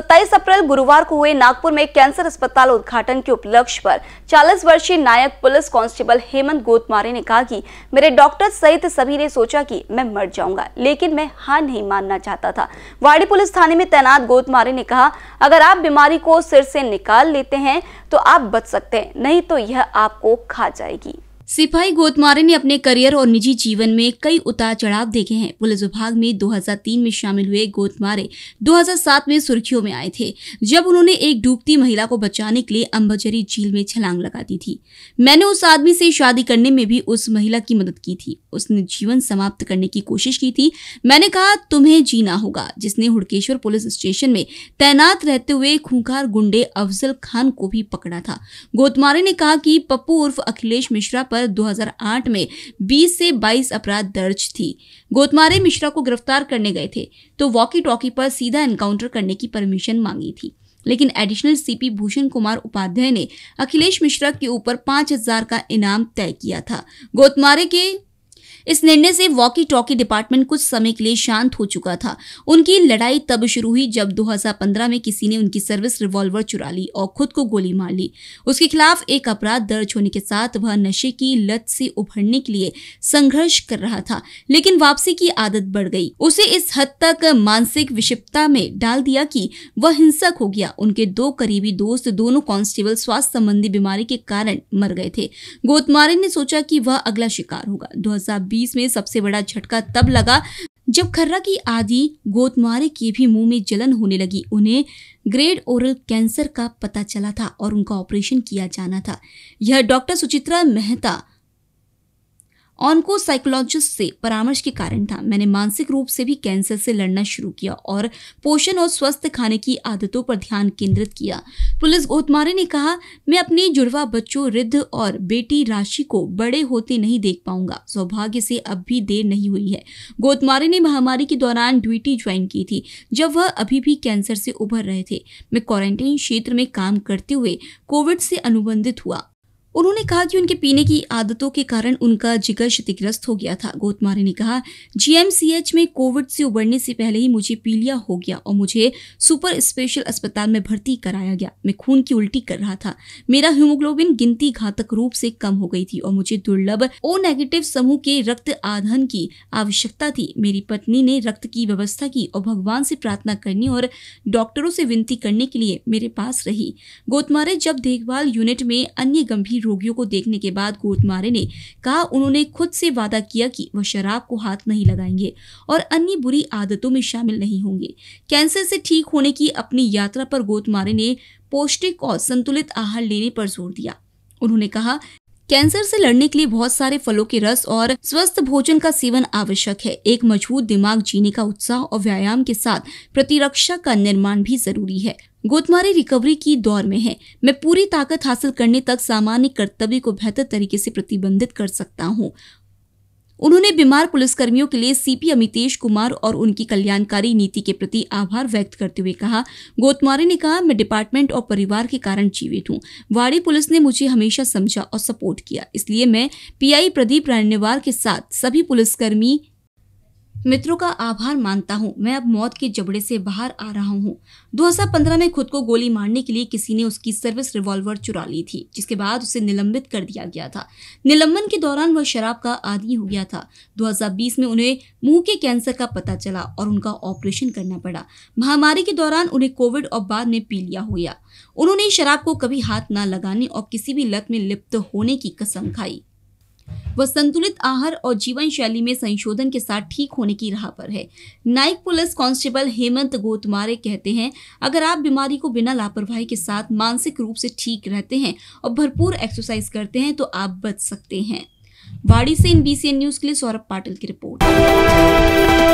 27 अप्रैल गुरुवार को हुए नागपुर में कैंसर अस्पताल उद्घाटन के उपलक्ष्य पर 40 वर्षीय नायक पुलिस कांस्टेबल हेमंत गोतमारे ने कहा कि मेरे डॉक्टर सहित सभी ने सोचा कि मैं मर जाऊंगा लेकिन मैं हार नहीं मानना चाहता था वाड़ी पुलिस थाने में तैनात गोतमारे ने कहा अगर आप बीमारी को सिर से निकाल लेते हैं तो आप बच सकते हैं नहीं तो यह आपको खा जाएगी सिपाही गोतमारे ने अपने करियर और निजी जीवन में कई उतार चढ़ाव देखे हैं पुलिस विभाग में 2003 में शामिल हुए गोतमारे 2007 में सुर्खियों में आए थे जब उन्होंने एक डूबती महिला को बचाने के लिए अम्बाजरी झील में छलांग लगा दी थी मैंने उस आदमी से शादी करने में भी उस महिला की मदद की थी उसने जीवन समाप्त करने की कोशिश की थी मैंने कहा तुम्हें जीना होगा जिसने हुड़केश्वर पुलिस स्टेशन में तैनात रहते हुए खूंखार गुंडे अफजल खान को भी पकड़ा था गोतमारे ने कहा कि पप्पू उर्फ अखिलेश मिश्रा पर पर 2008 में 20 से 22 अपराध दर्ज थी गोतमारे मिश्रा को गिरफ्तार करने गए थे तो वॉकी टॉकी पर सीधा एनकाउंटर करने की परमिशन मांगी थी लेकिन एडिशनल सीपी भूषण कुमार उपाध्याय ने अखिलेश मिश्रा के ऊपर पांच हजार का इनाम तय किया था गोतमारे के इस निर्णय से वॉकी टॉकी डिपार्टमेंट कुछ समय के लिए शांत हो चुका था उनकी लड़ाई तब शुरू हुई जब 2015 में किसी ने उनकी सर्विस रिवॉल्वर चुरा ली और खुद को गोली मार ली उसके खिलाफ एक अपराध दर्ज होने के साथ वह नशे की लत से उभरने के लिए संघर्ष कर रहा था लेकिन वापसी की आदत बढ़ गई उसे इस हद तक मानसिक विषिपता में डाल दिया की वह हिंसक हो गया उनके दो करीबी दोस्त दोनों कांस्टेबल स्वास्थ्य संबंधी बीमारी के कारण मर गए थे गोतमारे ने सोचा कि वह अगला शिकार होगा दो 2020 में सबसे बड़ा झटका तब लगा जब खर्रा की आदि गोतमारे के भी मुंह में जलन होने लगी उन्हें ग्रेड ओरल कैंसर का पता चला था और उनका ऑपरेशन किया जाना था यह doctor Suchitra Mehta onco psychologist से परामर्श के कारण था मैंने मानसिक रूप से भी कैंसर से लड़ना शुरू किया और पोषण और स्वस्थ खाने की आदतों पर ध्यान केंद्रित किया पुलिस गोतमारे ने कहा मैं अपने जुड़वा बच्चों रिद्ध और बेटी राशि को बड़े होते नहीं देख पाऊंगा सौभाग्य से अब भी देर नहीं हुई है गोतमारे ने महामारी के दौरान ड्यूटी ज्वाइन की थी जब वह अभी भी कैंसर से उभर रहे थे मैं क्वारंटीन क्षेत्र में काम करते हुए कोविड से अनुबंधित हुआ उन्होंने कहा कि उनके पीने की आदतों के कारण उनका जिगर क्षतिग्रस्त हो गया था गोतमारे ने कहा जीएमसीएच में कोविड से उबरने से पहले ही मुझे पीलिया हो गया और मुझे सुपर स्पेशल अस्पताल में भर्ती कराया गया मैं खून की उल्टी कर रहा था मेरा हीमोग्लोबिन गिनती घातक रूप से कम हो गई थी और मुझे दुर्लभ ओ नेगेटिव समूह के रक्त आधन की आवश्यकता थी मेरी पत्नी ने रक्त की व्यवस्था की और भगवान से प्रार्थना करने और डॉक्टरों से विनती करने के लिए मेरे पास रही गोतमारे जब देखभाल यूनिट में अन्य गंभीर रोगियों को देखने के बाद गोतमारे ने कहा उन्होंने खुद से वादा किया कि वह शराब को हाथ नहीं लगाएंगे और अन्य बुरी आदतों में शामिल नहीं होंगे कैंसर से ठीक होने की अपनी यात्रा पर गोतमारे ने पौष्टिक और संतुलित आहार लेने पर जोर दिया उन्होंने कहा कैंसर से लड़ने के लिए बहुत सारे फलों के रस और स्वस्थ भोजन का सेवन आवश्यक है एक मजबूत दिमाग जीने का उत्साह और व्यायाम के साथ प्रतिरक्षा का निर्माण भी जरूरी है गोतमारी रिकवरी की दौर में है मैं पूरी ताकत हासिल करने तक सामान्य कर्तव्य को बेहतर तरीके से प्रतिबंधित कर सकता हूँ उन्होंने बीमार पुलिसकर्मियों के लिए सीपी अमितेश कुमार और उनकी कल्याणकारी नीति के प्रति आभार व्यक्त करते हुए कहा गोतमारे ने कहा मैं डिपार्टमेंट और परिवार के कारण जीवित हूँ वाड़ी पुलिस ने मुझे हमेशा समझा और सपोर्ट किया इसलिए मैं पीआई प्रदीप रणनेवार के साथ सभी पुलिसकर्मी मित्रों का आभार मानता हूँ मैं अब मौत के जबड़े से बाहर आ रहा हूँ 2015 में खुद को गोली मारने के लिए किसी ने उसकी सर्विस रिवॉल्वर चुरा ली थी जिसके बाद उसे निलंबित कर दिया गया था निलंबन के दौरान वह शराब का आदि हो गया था 2020 में उन्हें मुंह के कैंसर का पता चला और उनका ऑपरेशन करना पड़ा महामारी के दौरान उन्हें कोविड और बाद में लिया हो गया उन्होंने शराब को कभी हाथ न लगाने और किसी भी लत में लिप्त होने की कसम खाई वह संतुलित आहार और जीवन शैली में संशोधन के साथ ठीक होने की राह पर है नाइक पुलिस कांस्टेबल हेमंत गोतमारे कहते हैं अगर आप बीमारी को बिना लापरवाही के साथ मानसिक रूप से ठीक रहते हैं और भरपूर एक्सरसाइज करते हैं तो आप बच सकते हैं वाड़ी से इन बीसीएन न्यूज के लिए सौरभ पाटिल की रिपोर्ट